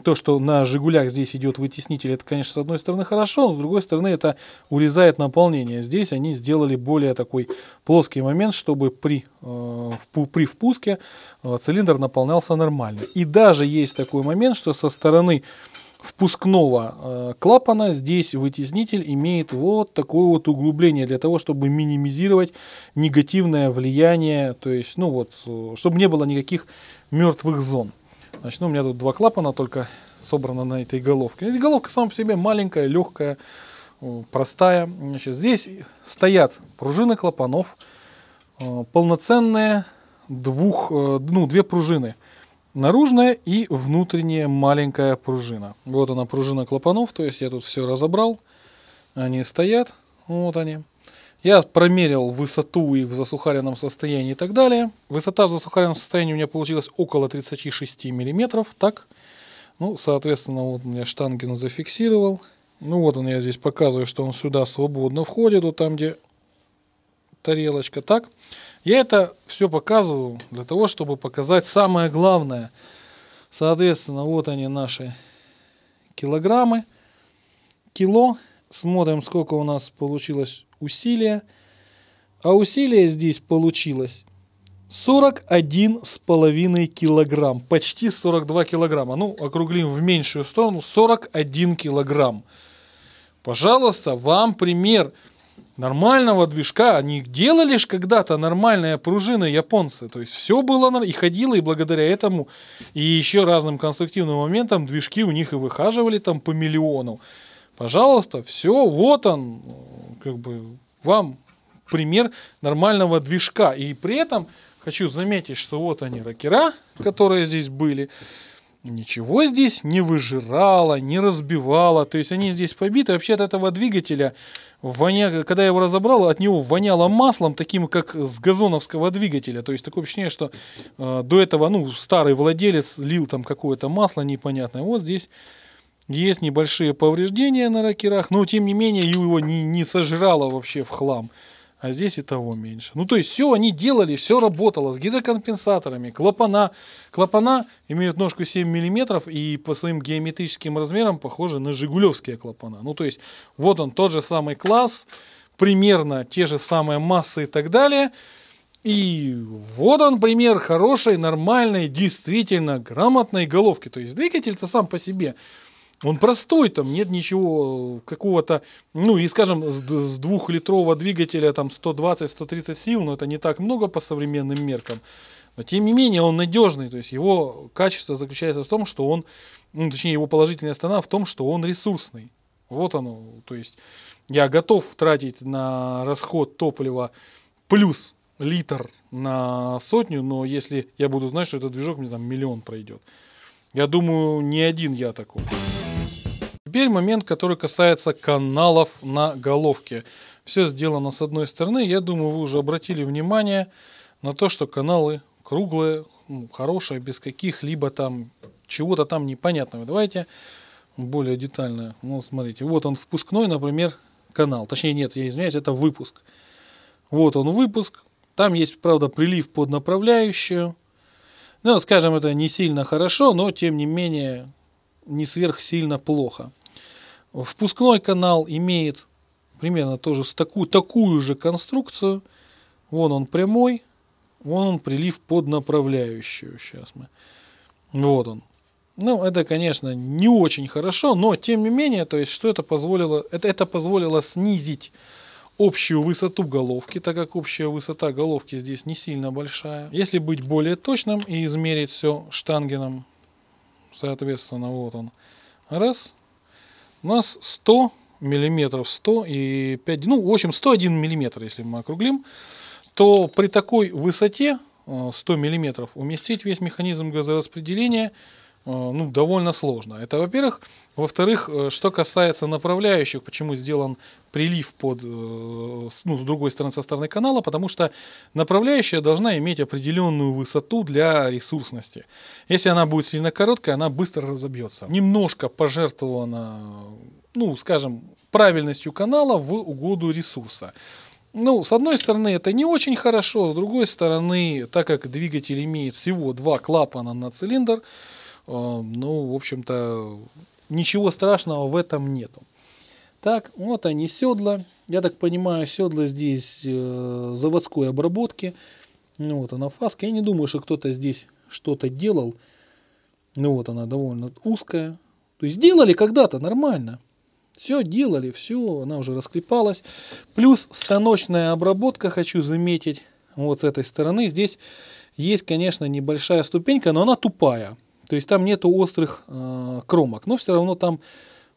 то, что на «Жигулях» здесь идет вытеснитель, это, конечно, с одной стороны хорошо, но с другой стороны это урезает наполнение. Здесь они сделали более такой плоский момент, чтобы при, э, при впуске э, цилиндр наполнялся нормально. И даже есть такой момент, что со стороны впускного э, клапана здесь вытеснитель имеет вот такое вот углубление для того, чтобы минимизировать негативное влияние, то есть, ну вот, э, чтобы не было никаких мертвых зон. Значит, ну, у меня тут два клапана только собрано на этой головке. Здесь головка сама по себе маленькая, легкая, простая. Значит, здесь стоят пружины клапанов, э, полноценные двух, э, ну, две пружины. Наружная и внутренняя маленькая пружина. Вот она пружина клапанов, то есть я тут все разобрал. Они стоят, вот они. Я промерил высоту и в засухаренном состоянии и так далее. Высота в засухаренном состоянии у меня получилась около 36 миллиметров, так? Ну, соответственно, вот я штангину зафиксировал. Ну вот он, я здесь показываю, что он сюда свободно входит, вот там, где тарелочка, так? Я это все показываю для того, чтобы показать самое главное. Соответственно, вот они наши килограммы, кило, Смотрим, сколько у нас получилось усилия. А усилие здесь получилось 41,5 килограмм. Почти 42 килограмма. Ну, округлим в меньшую сторону. 41 килограмм. Пожалуйста, вам пример нормального движка. Они а делали же когда-то нормальные пружины японцы. То есть все было и ходило, и благодаря этому, и еще разным конструктивным моментам движки у них и выхаживали там по миллиону. Пожалуйста, все, вот он, как бы вам пример нормального движка. И при этом хочу заметить, что вот они рокера, которые здесь были, ничего здесь не выжирало, не разбивало. То есть они здесь побиты. Вообще от этого двигателя, воня... когда я его разобрал, от него воняло маслом, таким как с газоновского двигателя. То есть такое ощущение, что э, до этого ну, старый владелец лил там какое-то масло непонятное. Вот здесь есть небольшие повреждения на ракерах, но тем не менее его не, не сожрало вообще в хлам. А здесь и того меньше. Ну то есть все они делали, все работало с гидрокомпенсаторами. Клапана, клапана имеют ножку 7 мм и по своим геометрическим размерам похожи на жигулевские клапана. Ну то есть вот он тот же самый класс, примерно те же самые массы и так далее. И вот он пример хорошей, нормальной, действительно грамотной головки. То есть двигатель-то сам по себе он простой, там нет ничего какого-то, ну и скажем, с, двухлитрового двигателя там 120-130 сил, но это не так много по современным меркам. Но тем не менее он надежный, то есть его качество заключается в том, что он, ну точнее его положительная сторона в том, что он ресурсный. Вот оно, то есть я готов тратить на расход топлива плюс литр на сотню, но если я буду знать, что этот движок мне там миллион пройдет. Я думаю, не один я такой. Теперь момент, который касается каналов на головке. Все сделано с одной стороны. Я думаю, вы уже обратили внимание на то, что каналы круглые, ну, хорошие, без каких-либо там чего-то там непонятного. Давайте более детально. Ну, смотрите, вот он впускной, например, канал. Точнее, нет, я извиняюсь, это выпуск. Вот он выпуск. Там есть, правда, прилив под направляющую. Ну, скажем, это не сильно хорошо, но тем не менее не сверх сильно плохо. Впускной канал имеет примерно тоже с такую, такую же конструкцию. Вон он прямой, вон он прилив под направляющую. Сейчас мы. Вот он. Ну, это, конечно, не очень хорошо, но тем не менее, то есть, что это позволило, это, это позволило снизить общую высоту головки, так как общая высота головки здесь не сильно большая. Если быть более точным и измерить все штангеном, соответственно, вот он, раз, у нас 100 миллиметров, 100 и 5, ну, в общем, 101 миллиметр, если мы округлим, то при такой высоте 100 э, миллиметров уместить весь механизм газораспределения э, ну, довольно сложно. Это, во-первых, во-вторых, э, что касается направляющих, почему сделан прилив под, э, ну, с другой стороны, со стороны канала, потому что направляющая должна иметь определенную высоту для ресурсности. Если она будет сильно короткая, она быстро разобьется. Немножко пожертвована, ну, скажем, правильностью канала в угоду ресурса. Ну, с одной стороны, это не очень хорошо, с другой стороны, так как двигатель имеет всего два клапана на цилиндр, э, ну, в общем-то, ничего страшного в этом нету. Так, вот они седла. Я так понимаю, седла здесь э, заводской обработки. Ну, вот она фаска. Я не думаю, что кто-то здесь что-то делал. Ну вот она довольно узкая. То есть делали когда-то нормально. Все делали, все, она уже раскрепалась. Плюс станочная обработка, хочу заметить, вот с этой стороны. Здесь есть, конечно, небольшая ступенька, но она тупая. То есть там нету острых э, кромок. Но все равно там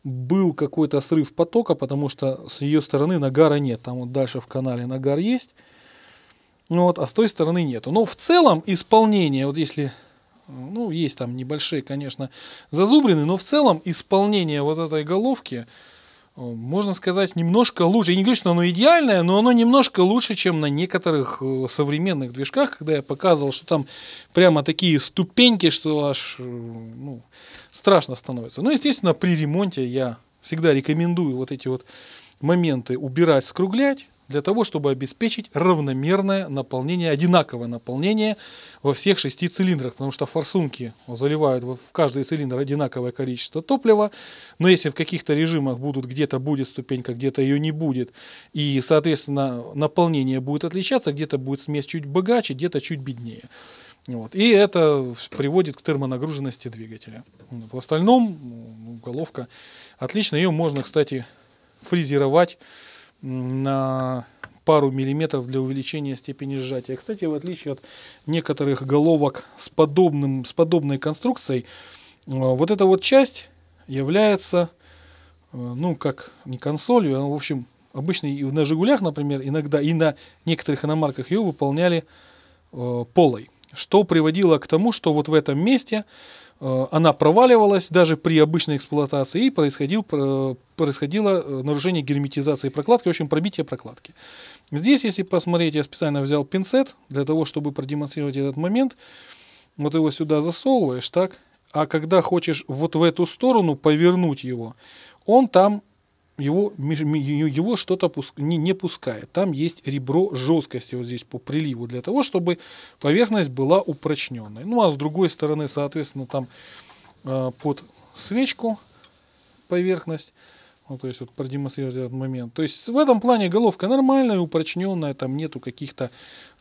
был какой-то срыв потока, потому что с ее стороны нагара нет. Там вот дальше в канале нагар есть. Ну вот, а с той стороны нету. Но в целом исполнение, вот если, ну, есть там небольшие, конечно, зазубрины, но в целом исполнение вот этой головки, Э, можно сказать, немножко лучше. Я не говорю, что оно идеальное, но оно немножко лучше, чем на некоторых э, современных движках, когда я показывал, что там прямо такие ступеньки, что аж э, ну, страшно становится. Ну, естественно, при ремонте я всегда рекомендую вот эти вот моменты убирать, скруглять для того, чтобы обеспечить равномерное наполнение, одинаковое наполнение во всех шести цилиндрах, потому что форсунки заливают в каждый цилиндр одинаковое количество топлива, но если в каких-то режимах будут где-то будет ступенька, где-то ее не будет, и, соответственно, наполнение будет отличаться, где-то будет смесь чуть богаче, где-то чуть беднее. Вот. И это приводит к термонагруженности двигателя. В остальном головка отлично. Ее можно, кстати, фрезеровать на пару миллиметров для увеличения степени сжатия. Кстати, в отличие от некоторых головок с, подобным, с подобной конструкцией, э, вот эта вот часть является, э, ну, как не консолью, а, в общем, обычно и на «Жигулях», например, иногда и на некоторых иномарках ее выполняли э, полой, что приводило к тому, что вот в этом месте Э, она проваливалась даже при обычной эксплуатации и происходил, э, происходило э, нарушение герметизации прокладки, в общем, пробитие прокладки. Здесь, если посмотреть, я специально взял пинцет для того, чтобы продемонстрировать этот момент. Вот его сюда засовываешь, так? А когда хочешь вот в эту сторону повернуть его, он там его, его что-то не, не пускает. Там есть ребро жесткости вот здесь по приливу, для того, чтобы поверхность была упрочненной. Ну а с другой стороны, соответственно, там э, под свечку поверхность. Ну, то есть вот продемонстрировать этот момент. То есть в этом плане головка нормальная, упрочненная, там нету каких-то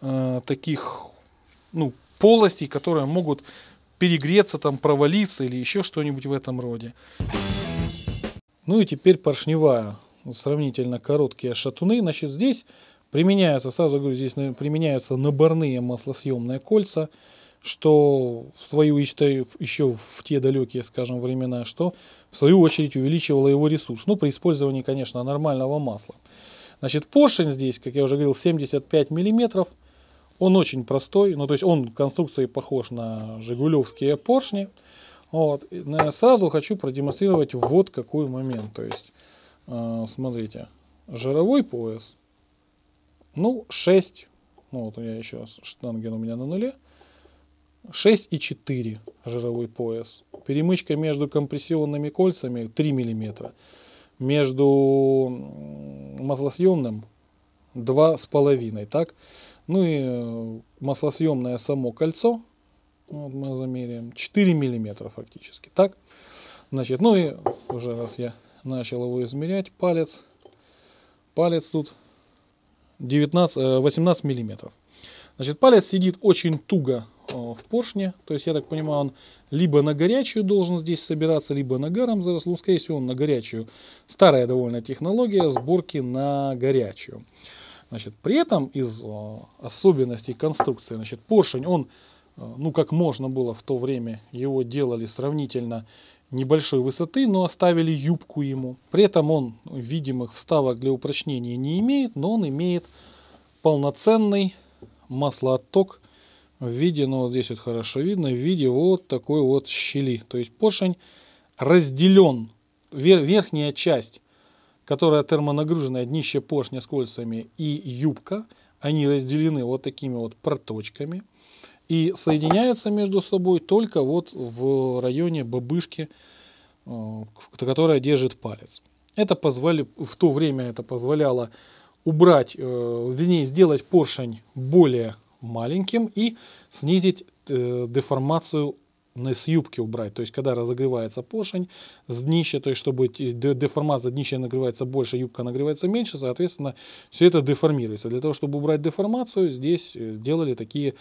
э, таких ну, полостей, которые могут перегреться, там провалиться или еще что-нибудь в этом роде. Ну и теперь поршневая, сравнительно короткие шатуны. Значит, здесь применяются, сразу говорю, здесь применяются наборные маслосъемные кольца, что в свою еще в те далекие, скажем, времена, что в свою очередь увеличивало его ресурс. Ну, при использовании, конечно, нормального масла. Значит, поршень здесь, как я уже говорил, 75 миллиметров. Он очень простой, ну то есть он конструкцией похож на жигулевские поршни. Вот. Сразу хочу продемонстрировать вот какой момент. То есть, а, смотрите, жировой пояс, ну, 6, ну вот я еще штанген у меня на нуле, 6 и 4 жировой пояс. Перемычка между компрессионными кольцами 3 мм. Между маслосъемным 2,5, так? Ну и э, маслосъемное само кольцо вот мы замеряем 4 миллиметра фактически. Так, значит, ну и уже раз я начал его измерять, палец, палец тут 19, 18 э, миллиметров. Значит, палец сидит очень туго э, в поршне, то есть, я так понимаю, он либо на горячую должен здесь собираться, либо на гаром заросло, ну, скорее всего, он на горячую. Старая довольно технология сборки на горячую. Значит, при этом из э, особенностей конструкции, значит, поршень, он Э, ну как можно было в то время, его делали сравнительно небольшой высоты, но оставили юбку ему. При этом он видимых вставок для упрочнения не имеет, но он имеет полноценный маслоотток в виде, ну вот здесь вот хорошо видно, в виде вот такой вот щели. То есть поршень разделен, вер, верхняя часть, которая термонагруженная, днище поршня с кольцами и юбка, они разделены вот такими вот проточками – и соединяются между собой только вот в районе бабышки, э, которая держит палец. Это позволи, в то время это позволяло убрать, э, вернее, сделать поршень более маленьким и снизить э, деформацию на с юбки убрать. То есть, когда разогревается поршень с днища, то есть, чтобы деформация днища нагревается больше, юбка нагревается меньше, соответственно, все это деформируется. Для того, чтобы убрать деформацию, здесь делали такие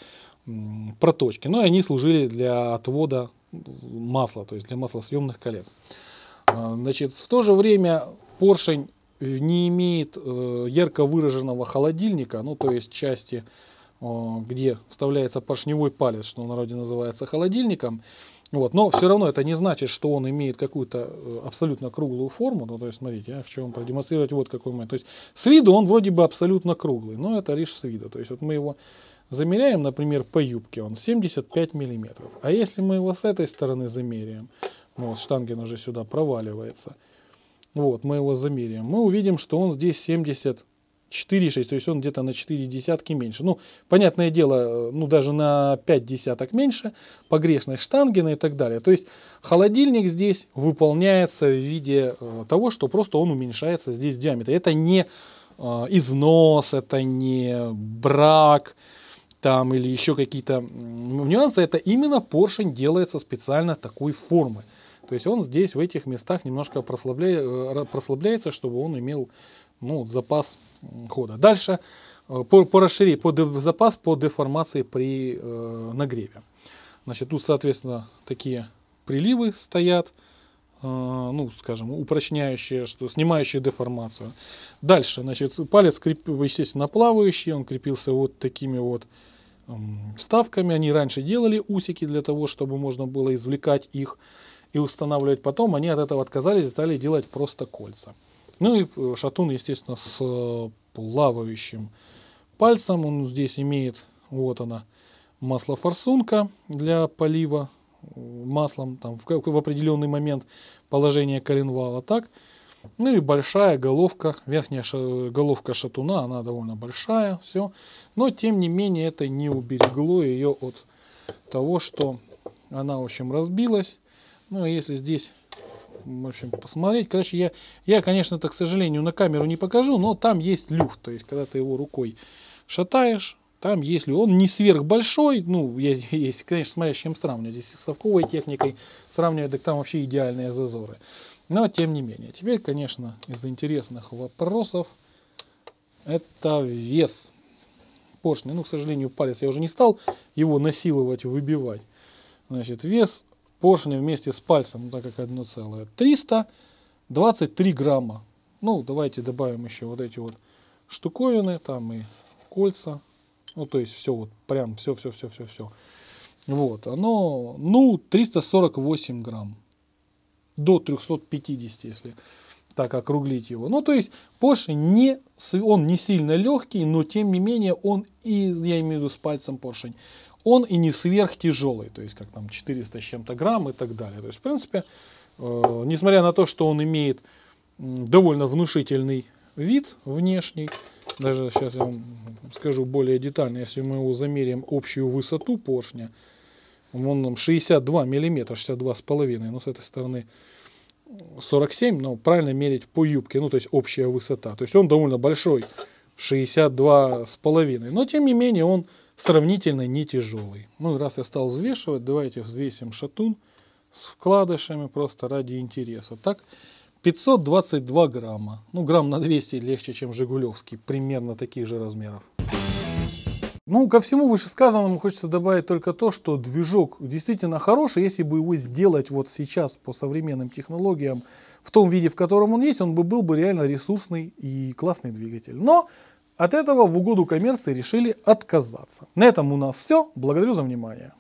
проточки. Ну и они служили для отвода масла, то есть для маслосъемных колец. А, значит, в то же время поршень не имеет э, ярко выраженного холодильника, ну то есть части, где вставляется поршневой палец, что в народе называется холодильником. Вот, но все равно это не значит, что он имеет какую-то э, абсолютно круглую форму. Ну, то есть, смотрите, я а хочу вам продемонстрировать вот какой момент. То есть, с виду он вроде бы абсолютно круглый, но это лишь с виду. То есть, вот мы его Замеряем, например, по юбке, он 75 миллиметров. А если мы его с этой стороны замеряем, ну вот штанген уже сюда проваливается, вот, мы его замеряем, мы увидим, что он здесь 70 4,6, то есть он где-то на 4 десятки меньше. Ну, понятное дело, ну даже на 5 десяток меньше, погрешность штангена и так далее. То есть холодильник здесь выполняется в виде э, того, что просто он уменьшается здесь в Это не э, износ, это не брак, там или еще какие-то нюансы, это именно поршень делается специально такой формы. То есть он здесь, в этих местах немножко прослабля... Э, прослабляется, чтобы он имел ну, запас хода. Дальше э, по, по расширению, по де... запас по деформации при э, нагреве. Значит, тут, соответственно, такие приливы стоят. А, ну, скажем, упрочняющее, что снимающее деформацию. Дальше, значит, палец, креп... естественно, плавающий, он крепился вот такими вот вставками. Они раньше делали усики для того, чтобы можно было извлекать их и устанавливать потом. Они от этого отказались, и стали делать просто кольца. Ну и э, шатун, естественно, с э, плавающим пальцем. Он здесь имеет, вот она, масло для полива маслом там, в, в определенный момент положение коленвала. Так, ну и большая головка, верхняя ша, головка шатуна, она довольно большая, все. Но тем не менее это не уберегло ее от того, что она, в общем, разбилась. Ну, а если здесь, в общем, посмотреть, короче, я, я, конечно, это, к сожалению, на камеру не покажу, но там есть люфт, то есть, когда ты его рукой шатаешь, там, если он не сверхбольшой, ну, я, если, конечно, смотря с чем сравнивать, если с совковой техникой сравнивать, так там вообще идеальные зазоры. Но, тем не менее, теперь, конечно, из интересных вопросов, это вес поршня. Ну, к сожалению, палец я уже не стал его насиловать, выбивать. Значит, вес поршня вместе с пальцем, ну, так как одно целое, 323 грамма. Ну, давайте добавим еще вот эти вот штуковины, там и кольца, ну, то есть все вот прям все-все-все-все-все. Вот, оно, ну, 348 грамм. До 350, если так округлить его. Ну, то есть Porsche не, он не сильно легкий, но тем не менее он и, я имею в виду с пальцем поршень, он и не сверхтяжелый, то есть как там 400 с чем-то грамм и так далее. То есть, в принципе, э, несмотря на то, что он имеет довольно внушительный вид внешний. Даже сейчас я вам скажу более детально, если мы его замерим общую высоту поршня, он нам 62 миллиметра, 62 с половиной, но ну, с этой стороны 47, но правильно мерить по юбке, ну то есть общая высота. То есть он довольно большой, 62 с половиной, но тем не менее он сравнительно не тяжелый. Ну раз я стал взвешивать, давайте взвесим шатун с вкладышами просто ради интереса. Так 522 грамма. Ну, грамм на 200 легче, чем Жигулевский, примерно таких же размеров. Ну, ко всему вышесказанному хочется добавить только то, что движок действительно хороший. Если бы его сделать вот сейчас по современным технологиям в том виде, в котором он есть, он бы был бы реально ресурсный и классный двигатель. Но от этого в угоду коммерции решили отказаться. На этом у нас все. Благодарю за внимание.